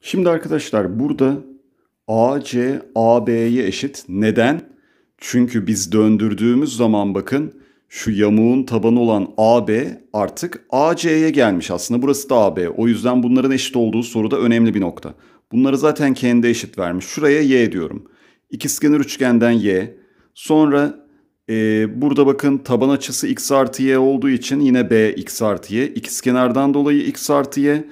Şimdi arkadaşlar burada AC AB'ye eşit. Neden? Çünkü biz döndürdüğümüz zaman bakın şu yamuğun tabanı olan AB artık AC'ye gelmiş. Aslında burası da AB. O yüzden bunların eşit olduğu soruda önemli bir nokta. Bunları zaten kendi eşit vermiş. Şuraya Y diyorum. İkizkenar üçgenden Y. Sonra e, burada bakın taban açısı X artı Y olduğu için yine B X artı Y. İkizkenardan dolayı X artı Y.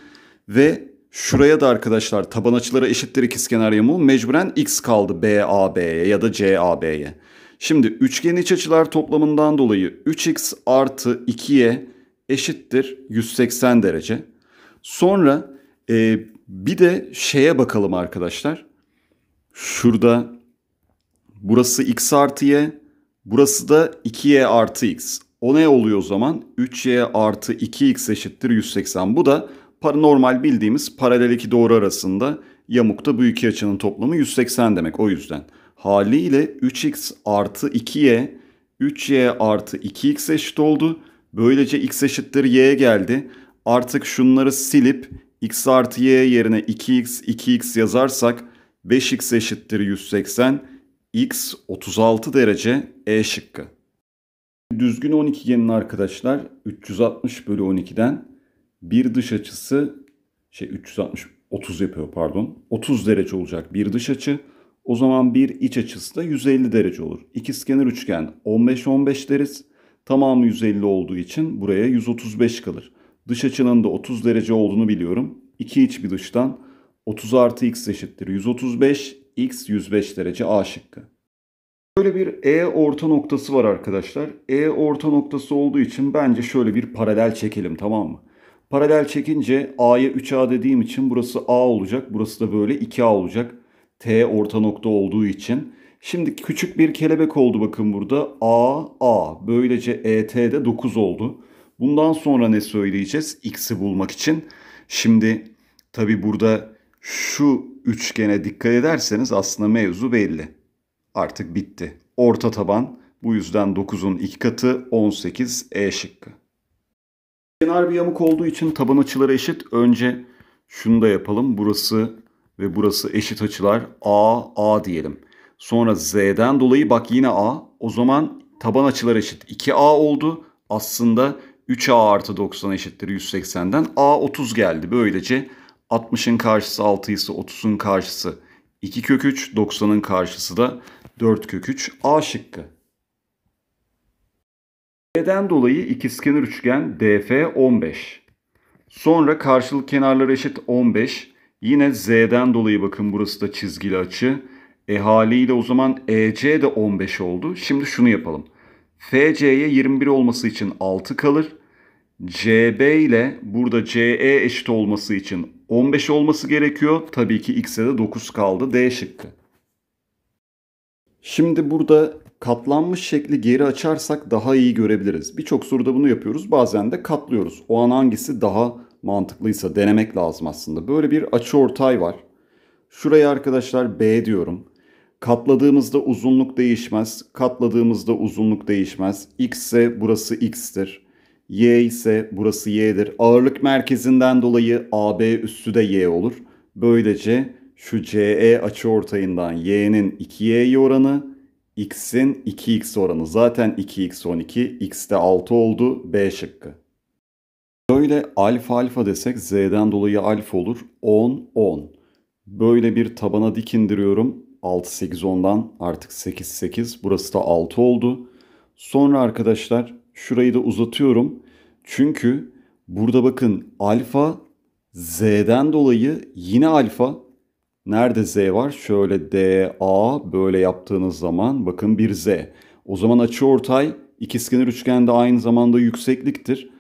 Ve Şuraya da arkadaşlar taban açıları eşittir ikizkenar yamuğu mecburen x kaldı BAB'ye ya da CAB'ye. Şimdi üçgen iç açılar toplamından dolayı 3x artı 2y eşittir 180 derece. Sonra e, bir de şeye bakalım arkadaşlar. Şurada burası x artı y, burası da 2y artı x. O ne oluyor o zaman? 3y artı 2x eşittir 180. Bu da paranormal bildiğimiz paralel iki doğru arasında yamukta bu iki açının toplamı 180 demek o yüzden. Haliyle 3x artı 2y 3y artı 2x eşit oldu. Böylece x eşittir y'ye geldi. Artık şunları silip x artı y yerine 2x 2x yazarsak 5x eşittir 180 x 36 derece e şıkkı. Düzgün 12 genin arkadaşlar 360 bölü 12'den bir dış açısı şey 360 30 yapıyor pardon. 30 derece olacak bir dış açı. O zaman bir iç açısı da 150 derece olur. İkizkenar üçgen 15-15 deriz. Tamamı 150 olduğu için buraya 135 kalır. Dış açının da 30 derece olduğunu biliyorum. 2 iç bir dıştan 30 artı x eşittir 135. x 105 derece A şıkkı. Böyle bir E orta noktası var arkadaşlar. E orta noktası olduğu için bence şöyle bir paralel çekelim tamam mı? Paralel çekince A'ya 3A dediğim için burası A olacak. Burası da böyle 2A olacak. T orta nokta olduğu için. Şimdi küçük bir kelebek oldu bakın burada. A, A. Böylece ET de 9 oldu. Bundan sonra ne söyleyeceğiz? X'i bulmak için. Şimdi tabi burada şu üçgene dikkat ederseniz aslında mevzu belli. Artık bitti. Orta taban bu yüzden 9'un 2 katı 18 E şıkkı. Kenar bir yamuk olduğu için taban açıları eşit. Önce şunu da yapalım. Burası ve burası eşit açılar. A, A diyelim. Sonra Z'den dolayı bak yine A. O zaman taban açıları eşit. 2A oldu. Aslında 3A artı 90 eşittir 180'den. A 30 geldi. Böylece 60'ın karşısı 6 ise 30'un karşısı 2 kök 3. 90'ın karşısı da 4 kök 3. A şıkkı. D'den dolayı ikizkenar üçgen DF 15. Sonra karşılık kenarları eşit 15. Yine Z'den dolayı bakın burası da çizgili açı. E haliyle o zaman EC de 15 oldu. Şimdi şunu yapalım. FC'ye 21 olması için 6 kalır. CB ile burada CE eşit olması için 15 olması gerekiyor. Tabii ki X'e de 9 kaldı. D şıkkı. Şimdi burada katlanmış şekli geri açarsak daha iyi görebiliriz. Birçok soruda bunu yapıyoruz. Bazen de katlıyoruz. O an hangisi daha mantıklıysa denemek lazım aslında. Böyle bir açı ortay var. Şurayı arkadaşlar B diyorum. Katladığımızda uzunluk değişmez. Katladığımızda uzunluk değişmez. X ise burası X'tir. Y ise burası Y'dir. Ağırlık merkezinden dolayı AB üstü de Y olur. Böylece şu CE açı ortayından Y'nin 2Y'ye oranı x'in 2x oranı. Zaten 2x 12, x de 6 oldu B şıkkı. Böyle alfa alfa desek z'den dolayı alfa olur. 10, 10. Böyle bir tabana dik indiriyorum. 6, 8, 10'dan artık 8, 8. Burası da 6 oldu. Sonra arkadaşlar şurayı da uzatıyorum. Çünkü burada bakın alfa z'den dolayı yine alfa Nerede Z var? Şöyle D, A böyle yaptığınız zaman bakın bir Z. O zaman açı ortay ikizkenar üçgende aynı zamanda yüksekliktir.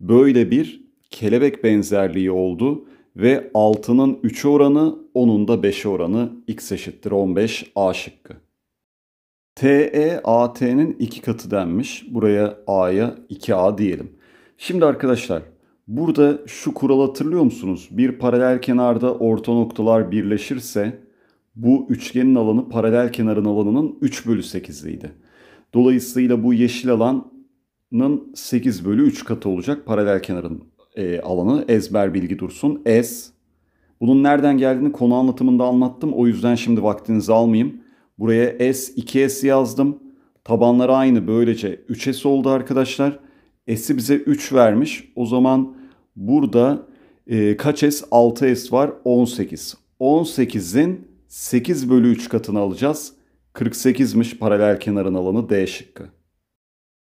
Böyle bir kelebek benzerliği oldu ve 6'nın 3 oranı 10'un da 5 oranı x eşittir 15 A şıkkı. TE AT'nin 2 katı denmiş. Buraya A'ya 2A diyelim. Şimdi arkadaşlar Burada şu kural hatırlıyor musunuz? Bir paralel kenarda orta noktalar birleşirse bu üçgenin alanı paralel kenarın alanının 3 bölü 8'liydi. Dolayısıyla bu yeşil alanın 8 bölü 3 katı olacak paralel kenarın e, alanı. Ezber bilgi dursun. S. Bunun nereden geldiğini konu anlatımında anlattım. O yüzden şimdi vaktinizi almayayım. Buraya S, 2S yazdım. Tabanları aynı böylece 3S oldu arkadaşlar. S'i bize 3 vermiş. O zaman burada e, kaç S? 6 S var. 18. 18'in 8 bölü 3 katını alacağız. 48'miş paralel kenarın alanı D şıkkı.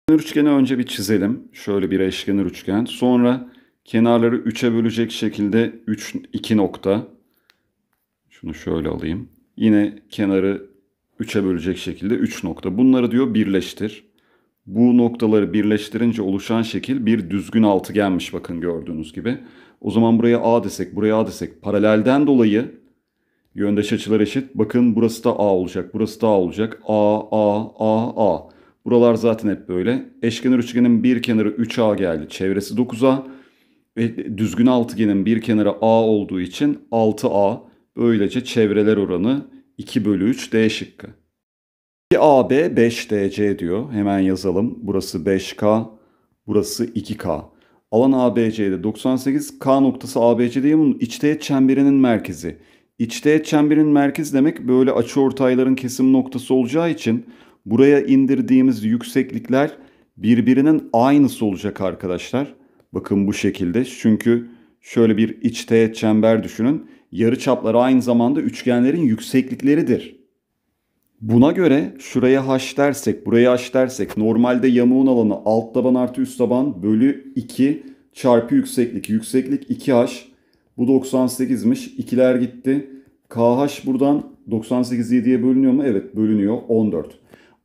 Üçgeni önce bir çizelim. Şöyle bir eşkenar üçgen. Sonra kenarları 3'e bölecek şekilde 3, 2 nokta. Şunu şöyle alayım. Yine kenarı 3'e bölecek şekilde 3 nokta. Bunları diyor birleştir. Bu noktaları birleştirince oluşan şekil bir düzgün altıgenmiş bakın gördüğünüz gibi. O zaman buraya A desek, buraya A desek. Paralelden dolayı yöndeş açılar eşit. Bakın burası da A olacak, burası da A olacak. A, A, A, A. Buralar zaten hep böyle. Eşkenar üçgenin bir kenarı 3A geldi. Çevresi 9A. ve düzgün altıgenin bir kenarı A olduğu için 6A. Böylece çevreler oranı 2 bölü 3 D şıkkı. AB 5DC diyor. Hemen yazalım. Burası 5K, burası 2K. Alan ABC'de 98, K noktası ABC'de bunun içteğet çemberinin merkezi. İçteğet çemberin merkezi demek böyle açı ortayların kesim noktası olacağı için buraya indirdiğimiz yükseklikler birbirinin aynısı olacak arkadaşlar. Bakın bu şekilde. Çünkü şöyle bir içteğet çember düşünün. Yarı çapları aynı zamanda üçgenlerin yükseklikleridir. Buna göre şuraya h dersek, buraya h dersek normalde yamuğun alanı alt taban artı üst taban bölü 2 çarpı yükseklik. Yükseklik 2h. Bu 98'miş. 2'ler gitti. KH buradan 98 7'ye bölünüyor mu? Evet bölünüyor. 14.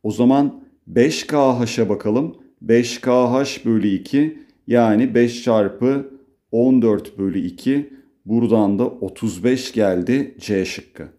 O zaman 5KH'a bakalım. 5KH bölü 2 yani 5 çarpı 14 bölü 2 buradan da 35 geldi C şıkkı.